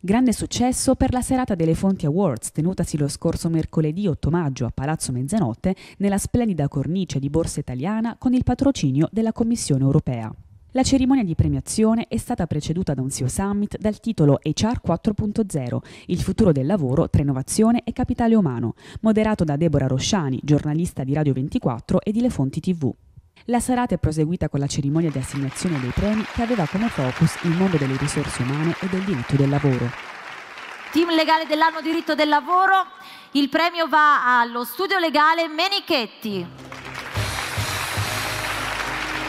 Grande successo per la serata delle Fonti Awards tenutasi lo scorso mercoledì 8 maggio a Palazzo Mezzanotte nella splendida cornice di Borsa Italiana con il patrocinio della Commissione europea. La cerimonia di premiazione è stata preceduta da un CEO Summit dal titolo HR 4.0, il futuro del lavoro tra innovazione e capitale umano, moderato da Deborah Rosciani, giornalista di Radio 24 e di Le Fonti TV. La serata è proseguita con la cerimonia di assegnazione dei premi che aveva come focus il mondo delle risorse umane e del diritto del lavoro. Team legale dell'anno diritto del lavoro, il premio va allo studio legale Menichetti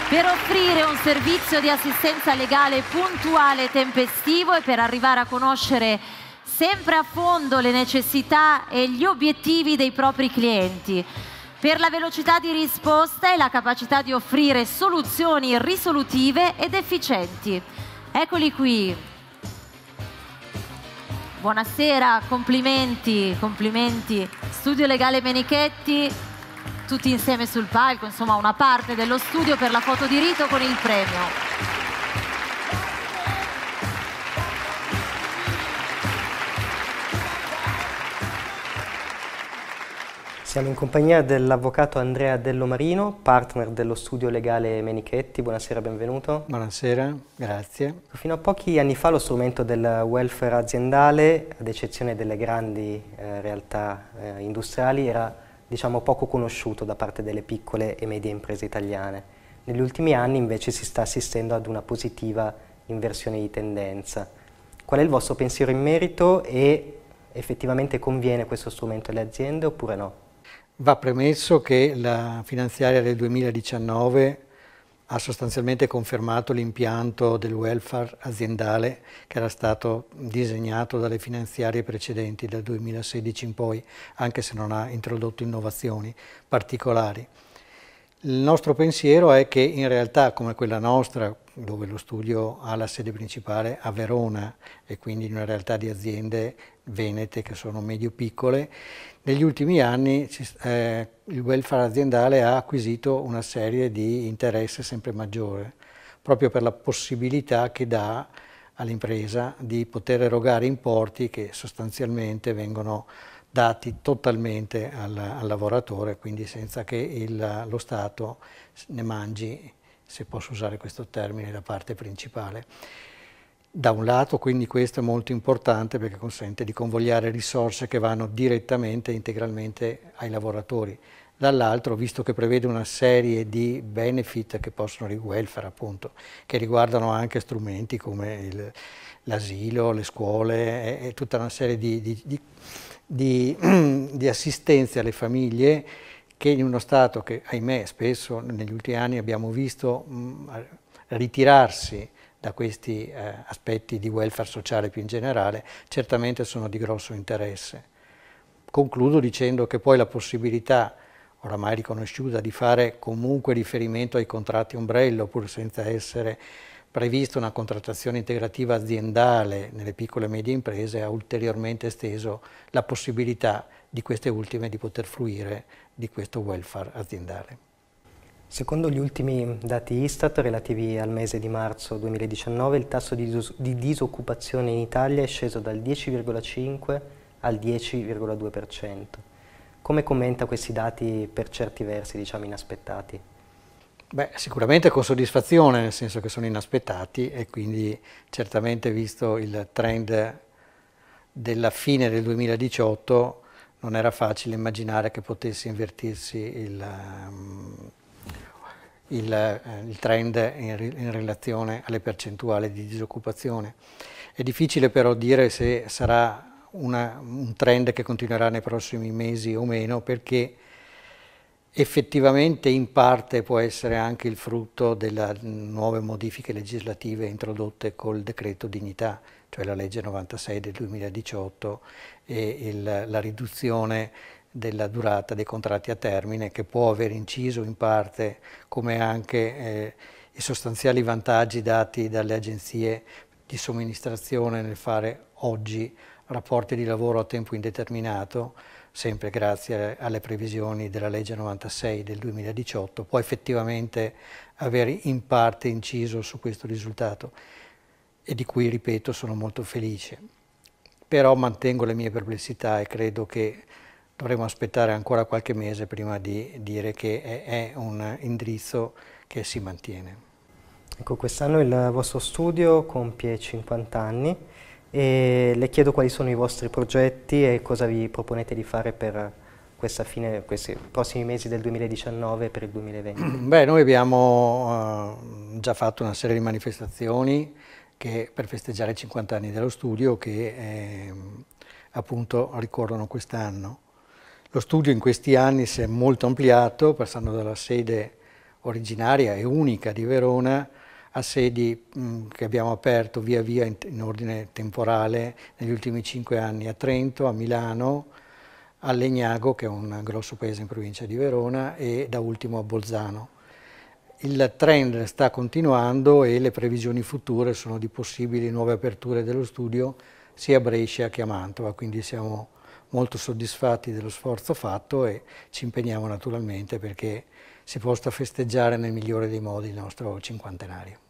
per offrire un servizio di assistenza legale puntuale e tempestivo e per arrivare a conoscere sempre a fondo le necessità e gli obiettivi dei propri clienti per la velocità di risposta e la capacità di offrire soluzioni risolutive ed efficienti. Eccoli qui. Buonasera, complimenti, complimenti. Studio Legale Menichetti, tutti insieme sul palco, insomma una parte dello studio per la foto di rito con il premio. Siamo in compagnia dell'avvocato Andrea Dellomarino, partner dello studio legale Menichetti. Buonasera, benvenuto. Buonasera, grazie. Fino a pochi anni fa lo strumento del welfare aziendale, ad eccezione delle grandi eh, realtà eh, industriali, era diciamo, poco conosciuto da parte delle piccole e medie imprese italiane. Negli ultimi anni invece si sta assistendo ad una positiva inversione di tendenza. Qual è il vostro pensiero in merito e effettivamente conviene questo strumento alle aziende oppure no? Va premesso che la finanziaria del 2019 ha sostanzialmente confermato l'impianto del welfare aziendale che era stato disegnato dalle finanziarie precedenti dal 2016 in poi, anche se non ha introdotto innovazioni particolari. Il nostro pensiero è che in realtà come quella nostra, dove lo studio ha la sede principale a Verona e quindi in una realtà di aziende venete che sono medio-piccole, negli ultimi anni eh, il welfare aziendale ha acquisito una serie di interesse sempre maggiore, proprio per la possibilità che dà all'impresa di poter erogare importi che sostanzialmente vengono dati totalmente al, al lavoratore, quindi senza che il, lo Stato ne mangi, se posso usare questo termine, la parte principale. Da un lato quindi questo è molto importante perché consente di convogliare risorse che vanno direttamente e integralmente ai lavoratori. Dall'altro, visto che prevede una serie di benefit che possono, riguardare il welfare appunto, che riguardano anche strumenti come l'asilo, le scuole e, e, tutta una serie di, di, di, di assistenze alle famiglie che in uno Stato che ahimè spesso negli ultimi anni abbiamo visto mh, ritirarsi da questi eh, aspetti di welfare sociale più in generale, certamente sono di grosso interesse. Concludo dicendo che poi la possibilità, oramai riconosciuta, di fare comunque riferimento ai contratti ombrello, pur senza essere prevista una contrattazione integrativa aziendale nelle piccole e medie imprese, ha ulteriormente esteso la possibilità di queste ultime di poter fruire di questo welfare aziendale. Secondo gli ultimi dati Istat relativi al mese di marzo 2019, il tasso di, dis di disoccupazione in Italia è sceso dal 10,5 al 10,2%. Come commenta questi dati per certi versi, diciamo, inaspettati? Beh, sicuramente con soddisfazione, nel senso che sono inaspettati e quindi certamente visto il trend della fine del 2018 non era facile immaginare che potesse invertirsi il, il, eh, il trend in, in, relazione alle percentuali di disoccupazione. È difficile però dire se sarà una, un trend che continuerà nei prossimi mesi o meno perché effettivamente in parte può essere anche il frutto delle nuove modifiche legislative introdotte col decreto dignità, cioè la legge 96 del 2018 e il, la riduzione della durata dei contratti a termine che può aver inciso in parte come anche eh, i sostanziali vantaggi dati dalle agenzie di somministrazione nel fare oggi rapporti di lavoro a tempo indeterminato, sempre grazie alle previsioni della legge 96 del 2018, può effettivamente aver in parte inciso su questo risultato e di cui, ripeto, sono molto felice. Però mantengo le mie perplessità e credo che dovremo aspettare ancora qualche mese prima di dire che è, è un indirizzo che si mantiene. Ecco, quest'anno il vostro studio compie 50 anni e le chiedo quali sono i vostri progetti e cosa vi proponete di fare per fine, questi prossimi mesi del 2019 e per il 2020. Beh, noi abbiamo eh, già fatto una serie di manifestazioni che, per festeggiare i 50 anni dello studio che eh, appunto ricorrono quest'anno. Lo studio in questi anni si è molto ampliato, passando dalla sede originaria e unica di Verona a sedi mm, che abbiamo aperto via via in, in, ordine temporale negli ultimi cinque anni a Trento, a Milano, a Legnago, che è un grosso paese in provincia di Verona, e da ultimo a Bolzano. Il trend sta continuando e le previsioni future sono di possibili nuove aperture dello studio sia a Brescia che a Mantova, quindi siamo molto soddisfatti dello sforzo fatto e ci impegniamo naturalmente perché si possa festeggiare nel migliore dei modi il nostro cinquantenario.